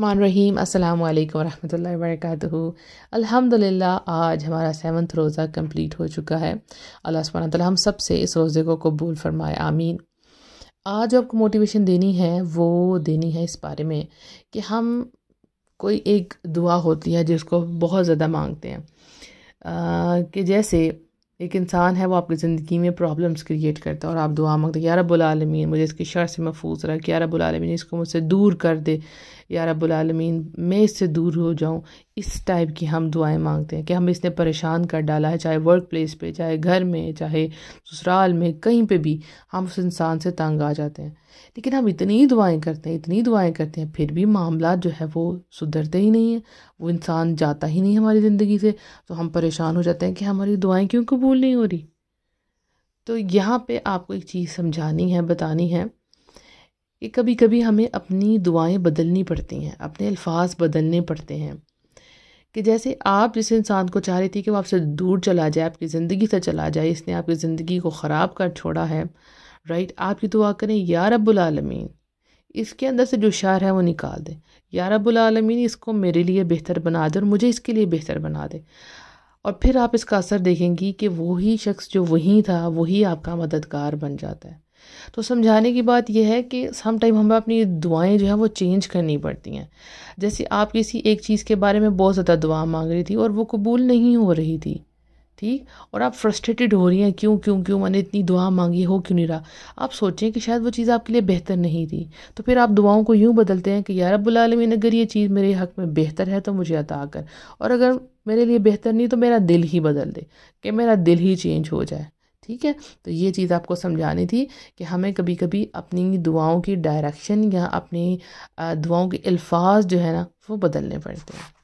रहीम अस्सलाम वालेकुम रहमतुल्लाहि वरकatuहू अल्हम्दुलिल्लाह आज हमारा सेवन्थ रोज़ा कंप्लीट हो चुका है अल्लाह सुबहाना ताला हम सब से इस रोज़े को कबूल फरमाए आमीन आज जो आपको मोटिवेशन देनी है वो देनी है इस बारे में कि हम कोई एक दुआ होती है जिसको बहुत ज़्यादा मांगते हैं कि जैसे एक इंसान है वो आपकी ज़िंदगी में प्रॉब्लम्स क्रिएट करता है और आप दुआ मांगते हैं यार रबालमीन मुझे इसकी शर से महफूज रख यार रबालमीन इसको मुझसे दूर कर दे यार रबालमीन मैं इससे दूर हो जाऊँ इस टाइप की हम दुआएं मांगते हैं कि हमें इसने परेशान कर डाला है चाहे वर्क प्लेस पर चाहे घर में चाहे ससुराल में कहीं पर भी हम उस इंसान से तंग आ जाते हैं लेकिन हम इतनी दुआएँ करते हैं इतनी दुआएँ करते हैं फिर भी मामला जो है वो सुधरते ही नहीं है वो इंसान जाता ही नहीं हमारी ज़िंदगी से तो हम परेशान हो जाते हैं कि हमारी दुआएँ क्यों कबूल कबूल नहीं हो रही तो यहाँ पे आपको एक चीज़ समझानी है बतानी है कि कभी कभी हमें अपनी दुआएं बदलनी पड़ती हैं अपने अल्फाज बदलने पड़ते हैं कि जैसे आप जिस इंसान को चाह रही थी कि वो आपसे दूर चला जाए आपकी ज़िंदगी से चला जाए इसने आपकी ज़िंदगी को ख़राब कर छोड़ा है राइट आपकी दुआ करें या रबालमीन इसके अंदर से जो शार है वो निकाल दें या रबालमीन इसको मेरे लिए बेहतर बना दे और मुझे इसके लिए बेहतर बना दे और फिर आप इसका असर देखेंगी कि वही शख्स जो वहीं था वही आपका मददगार बन जाता है तो समझाने की बात यह है कि सम टाइम हमें अपनी दुआएं जो है वो चेंज करनी पड़ती हैं जैसे आप किसी एक चीज़ के बारे में बहुत ज़्यादा दुआ मांग रही थी और वो कबूल नहीं हो रही थी ठीक और आप फ्रस्ट्रेटेड हो रही हैं क्यों क्यों क्यों मैंने इतनी दुआ मांगी हो क्यों नहीं रहा आप सोचें कि शायद वो चीज़ आपके लिए बेहतर नहीं थी तो फिर आप दुआओं को यूँ बदलते हैं कि यार रबालमीन अगर ये चीज़ मेरे हक में बेहतर है तो मुझे अता कर और अगर मेरे लिए बेहतर नहीं तो मेरा दिल ही बदल दे कि मेरा दिल ही चेंज हो जाए ठीक है तो ये चीज़ आपको समझानी थी कि हमें कभी कभी अपनी दुआओं की डायरेक्शन या अपनी दुआओं के अल्फाज जो है ना वो बदलने पड़ते हैं